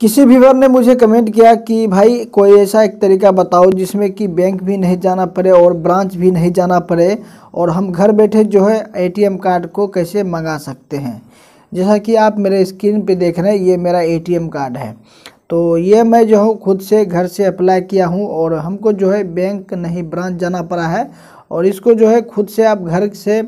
किसी व्यूवर ने मुझे कमेंट किया कि भाई कोई ऐसा एक तरीका बताओ जिसमें कि बैंक भी नहीं जाना पड़े और ब्रांच भी नहीं जाना पड़े और हम घर बैठे जो है एटीएम कार्ड को कैसे मंगा सकते हैं जैसा कि आप मेरे स्क्रीन पे देख रहे हैं ये मेरा एटीएम कार्ड है तो ये मैं जो हूँ खुद से घर से अप्लाई किया हूँ और हमको जो है बैंक नहीं ब्रांच जाना पड़ा है और इसको जो है खुद से आप घर से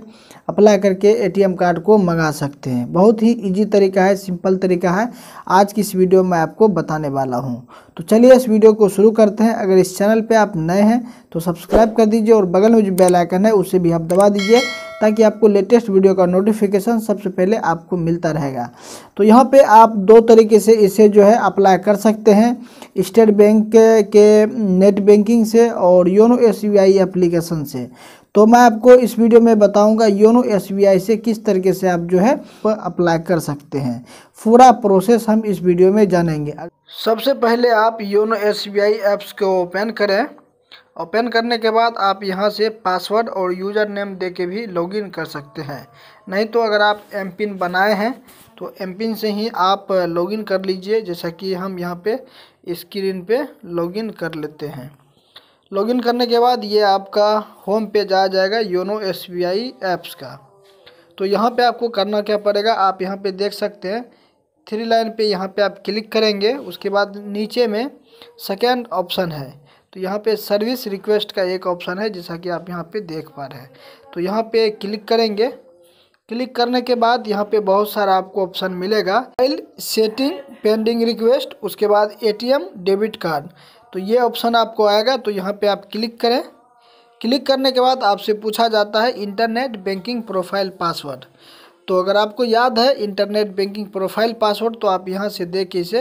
अप्लाई करके एटीएम कार्ड को मंगा सकते हैं बहुत ही इजी तरीका है सिंपल तरीका है आज की इस वीडियो में आपको बताने वाला हूँ तो चलिए इस वीडियो को शुरू करते हैं अगर इस चैनल पर आप नए हैं तो सब्सक्राइब कर दीजिए और बगल में जो बेलाइकन है उसे भी आप दबा दीजिए ताकि आपको लेटेस्ट वीडियो का नोटिफिकेशन सबसे पहले आपको मिलता रहेगा तो यहाँ पे आप दो तरीके से इसे जो है अप्लाई कर सकते हैं स्टेट बैंक के नेट बैंकिंग से और योनो एस एप्लीकेशन से तो मैं आपको इस वीडियो में बताऊंगा योनो एस से किस तरीके से आप जो है अप्लाई कर सकते हैं पूरा प्रोसेस हम इस वीडियो में जानेंगे सबसे पहले आप योनो एस ऐप्स को ओपन करें ओपन करने के बाद आप यहां से पासवर्ड और यूज़र नेम दे के भी लॉगिन कर सकते हैं नहीं तो अगर आप एम पिन बनाए हैं तो एम पिन से ही आप लॉगिन कर लीजिए जैसा कि हम यहाँ पे स्क्रीन पे लॉगिन कर लेते हैं लॉगिन करने के बाद ये आपका होम पेज आ जाएगा YONO S B I apps का तो यहाँ पर आपको करना क्या पड़ेगा आप यहाँ पर देख सकते हैं थ्री लाइन पे यहाँ पे आप क्लिक करेंगे उसके बाद नीचे में सेकेंड ऑप्शन है तो यहाँ पे सर्विस रिक्वेस्ट का एक ऑप्शन है जैसा कि आप यहाँ पे देख पा रहे हैं तो यहाँ पे क्लिक करेंगे क्लिक करने के बाद यहाँ पे बहुत सारा आपको ऑप्शन मिलेगा फाइल सेटिंग पेंडिंग रिक्वेस्ट उसके बाद एटीएम डेबिट कार्ड तो ये ऑप्शन आपको आएगा तो यहाँ पे आप क्लिक करें क्लिक करने के बाद आपसे पूछा जाता है इंटरनेट बैंकिंग प्रोफाइल पासवर्ड तो अगर आपको याद है इंटरनेट बैंकिंग प्रोफाइल पासवर्ड तो आप यहाँ से दे के इसे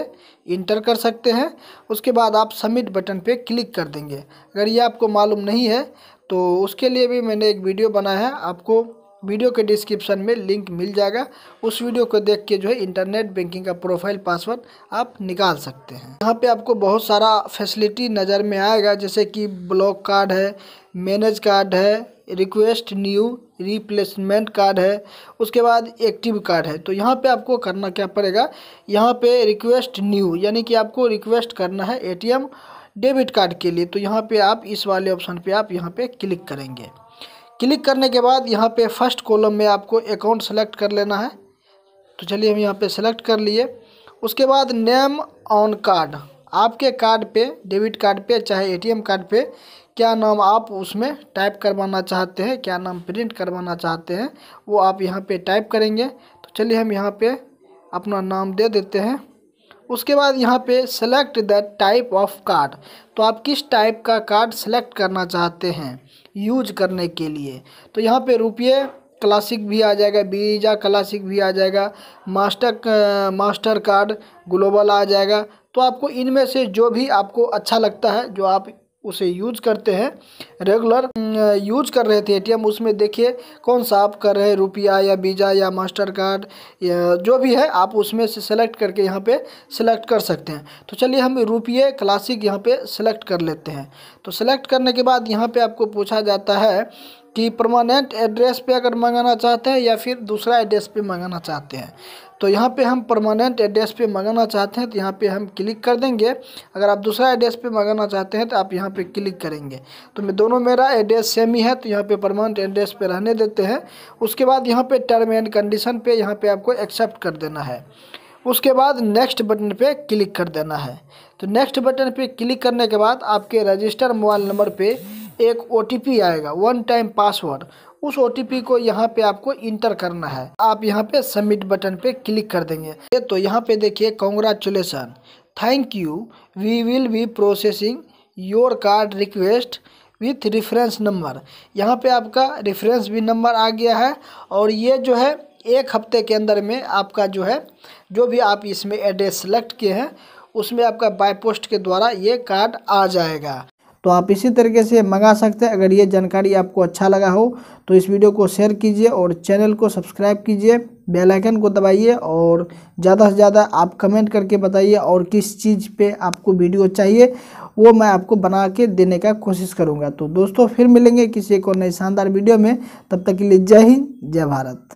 इंटर कर सकते हैं उसके बाद आप सबमिट बटन पे क्लिक कर देंगे अगर ये आपको मालूम नहीं है तो उसके लिए भी मैंने एक वीडियो बनाया है आपको वीडियो के डिस्क्रिप्शन में लिंक मिल जाएगा उस वीडियो को देख के जो है इंटरनेट बैंकिंग का प्रोफाइल पासवर्ड आप निकाल सकते हैं यहाँ पे आपको बहुत सारा फैसिलिटी नज़र में आएगा जैसे कि ब्लॉक कार्ड है मैनेज कार्ड है रिक्वेस्ट न्यू रिप्लेसमेंट कार्ड है उसके बाद एक्टिव कार्ड है तो यहाँ पे आपको करना क्या पड़ेगा यहाँ पे रिक्वेस्ट न्यू यानी कि आपको रिक्वेस्ट करना है एटीएम डेबिट कार्ड के लिए तो यहाँ पे आप इस वाले ऑप्शन पे आप यहाँ पे क्लिक करेंगे क्लिक करने के बाद यहाँ पे फर्स्ट कॉलम में आपको अकाउंट सेलेक्ट कर लेना है तो चलिए हम यहाँ पर सेलेक्ट कर लिए उसके बाद नेम ऑन कार्ड आपके कार्ड पे डेबिट कार्ड पे चाहे एटीएम कार्ड पे क्या नाम आप उसमें टाइप करवाना चाहते हैं क्या नाम प्रिंट करवाना चाहते हैं वो आप यहाँ पे टाइप करेंगे तो चलिए हम यहाँ पे अपना नाम दे देते हैं उसके बाद यहाँ पे select the type of card तो आप किस टाइप का कार्ड सेलेक्ट करना चाहते हैं यूज करने के लिए तो यहाँ पे रुपये क्लासिक भी आ जाएगा बीजा क्लासिक भी आ जाएगा मास्टर मास्टर कार्ड ग्लोबल आ जाएगा तो आपको इनमें से जो भी आपको अच्छा लगता है जो आप उसे यूज करते हैं रेगुलर यूज कर रहे थे एटीएम उसमें देखिए कौन सा आप कर रहे हैं रुपया या वीज़ा या मास्टर कार्ड या जो भी है आप उसमें से सेलेक्ट करके यहाँ पे सेलेक्ट कर सकते हैं तो चलिए हम रुपये क्लासिक यहाँ पे सेलेक्ट कर लेते हैं तो सेलेक्ट करने के बाद यहाँ पे आपको पूछा जाता है कि परमानेंट एड्रेस पे अगर मंगाना चाहते हैं या फिर दूसरा एड्रेस पे मंगाना चाहते हैं तो यहाँ पे हम परमानेंट एड्रेस पे मंगाना चाहते हैं तो यहाँ पे हम क्लिक कर देंगे अगर आप दूसरा एड्रेस पे मंगाना चाहते हैं तो आप यहाँ पे क्लिक करेंगे तो मैं दोनों मेरा एड्रेस सेम ही है तो यहाँ पे परमानेंट एड्रेस पे रहने देते हैं उसके बाद यहाँ पर टर्म एंड कंडीशन पर यहाँ पर आपको एक्सेप्ट कर देना है उसके बाद नेक्स्ट बटन पे क्लिक कर देना है तो नेक्स्ट बटन पे क्लिक करने के बाद आपके रजिस्टर मोबाइल नंबर पे एक ओ आएगा वन टाइम पासवर्ड उस ओ को यहाँ पे आपको इंटर करना है आप यहाँ पे सबमिट बटन पे क्लिक कर देंगे तो यहाँ पे देखिए congratulation thank you we will be processing your card request with reference number यहाँ पे आपका रेफरेंस भी नंबर आ गया है और ये जो है एक हफ्ते के अंदर में आपका जो है जो भी आप इसमें एड्रेस सेलेक्ट किए हैं उसमें आपका बाय पोस्ट के द्वारा ये कार्ड आ जाएगा तो आप इसी तरीके से मंगा सकते हैं अगर ये जानकारी आपको अच्छा लगा हो तो इस वीडियो को शेयर कीजिए और चैनल को सब्सक्राइब कीजिए बेल आइकन को दबाइए और ज़्यादा से ज़्यादा आप कमेंट करके बताइए और किस चीज़ पे आपको वीडियो चाहिए वो मैं आपको बना के देने का कोशिश करूँगा तो दोस्तों फिर मिलेंगे किसी एक और नई शानदार वीडियो में तब तक के लिए जय हिंद जय भारत